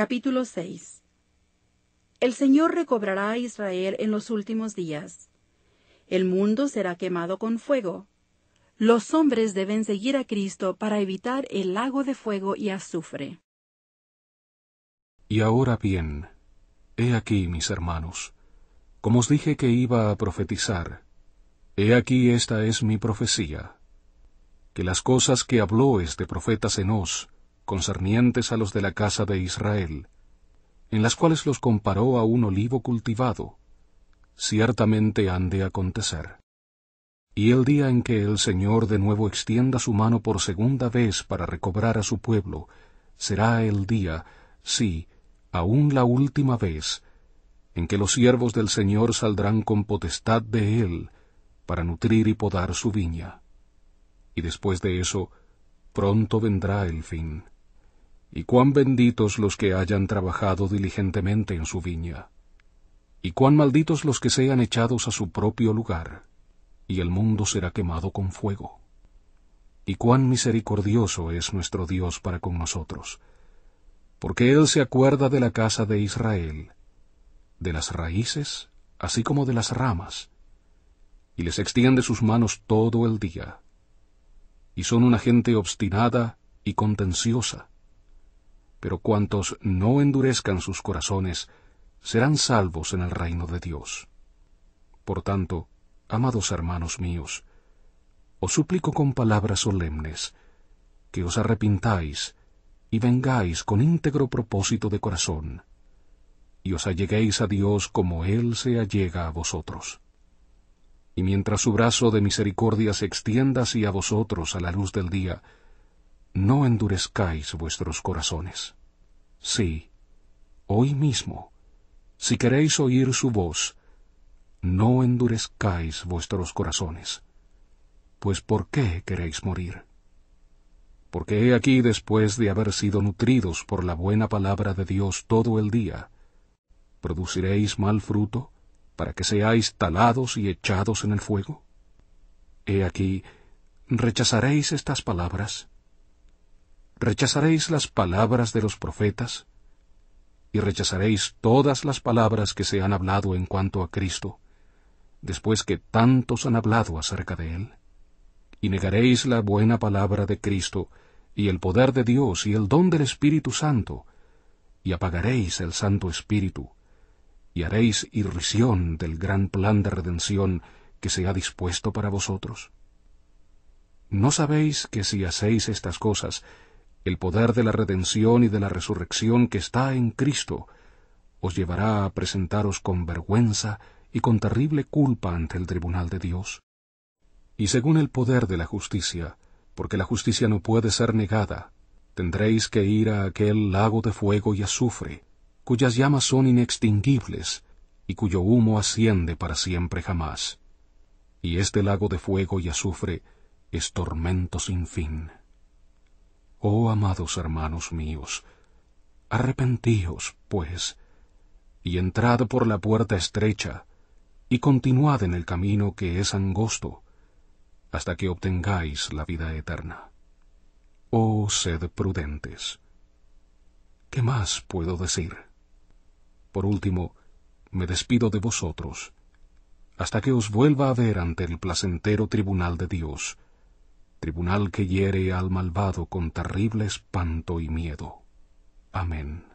Capítulo 6 El Señor recobrará a Israel en los últimos días. El mundo será quemado con fuego. Los hombres deben seguir a Cristo para evitar el lago de fuego y azufre. Y ahora bien, he aquí, mis hermanos, como os dije que iba a profetizar, he aquí esta es mi profecía, que las cosas que habló este profeta Zenos concernientes a los de la casa de Israel, en las cuales los comparó a un olivo cultivado. Ciertamente han de acontecer. Y el día en que el Señor de nuevo extienda su mano por segunda vez para recobrar a su pueblo, será el día, sí, aún la última vez, en que los siervos del Señor saldrán con potestad de Él, para nutrir y podar su viña. Y después de eso, pronto vendrá el fin y cuán benditos los que hayan trabajado diligentemente en su viña, y cuán malditos los que sean echados a su propio lugar, y el mundo será quemado con fuego. Y cuán misericordioso es nuestro Dios para con nosotros, porque Él se acuerda de la casa de Israel, de las raíces, así como de las ramas, y les extiende sus manos todo el día, y son una gente obstinada y contenciosa pero cuantos no endurezcan sus corazones serán salvos en el reino de Dios. Por tanto, amados hermanos míos, os suplico con palabras solemnes que os arrepintáis y vengáis con íntegro propósito de corazón, y os alleguéis a Dios como Él se allega a vosotros. Y mientras su brazo de misericordia se extienda hacia vosotros a la luz del día, no endurezcáis vuestros corazones. Sí, hoy mismo, si queréis oír su voz, no endurezcáis vuestros corazones. Pues ¿por qué queréis morir? Porque he aquí después de haber sido nutridos por la buena palabra de Dios todo el día, ¿produciréis mal fruto para que seáis talados y echados en el fuego? He aquí, ¿rechazaréis estas palabras? ¿Rechazaréis las palabras de los profetas? Y rechazaréis todas las palabras que se han hablado en cuanto a Cristo, después que tantos han hablado acerca de Él. Y negaréis la buena palabra de Cristo, y el poder de Dios, y el don del Espíritu Santo, y apagaréis el Santo Espíritu, y haréis irrisión del gran plan de redención que se ha dispuesto para vosotros. ¿No sabéis que si hacéis estas cosas, el poder de la redención y de la resurrección que está en Cristo, os llevará a presentaros con vergüenza y con terrible culpa ante el tribunal de Dios. Y según el poder de la justicia, porque la justicia no puede ser negada, tendréis que ir a aquel lago de fuego y azufre, cuyas llamas son inextinguibles, y cuyo humo asciende para siempre jamás. Y este lago de fuego y azufre es tormento sin fin. Oh amados hermanos míos, arrepentíos, pues, y entrad por la puerta estrecha, y continuad en el camino que es angosto, hasta que obtengáis la vida eterna. Oh sed prudentes. ¿Qué más puedo decir? Por último, me despido de vosotros, hasta que os vuelva a ver ante el placentero tribunal de Dios, tribunal que hiere al malvado con terrible espanto y miedo. Amén.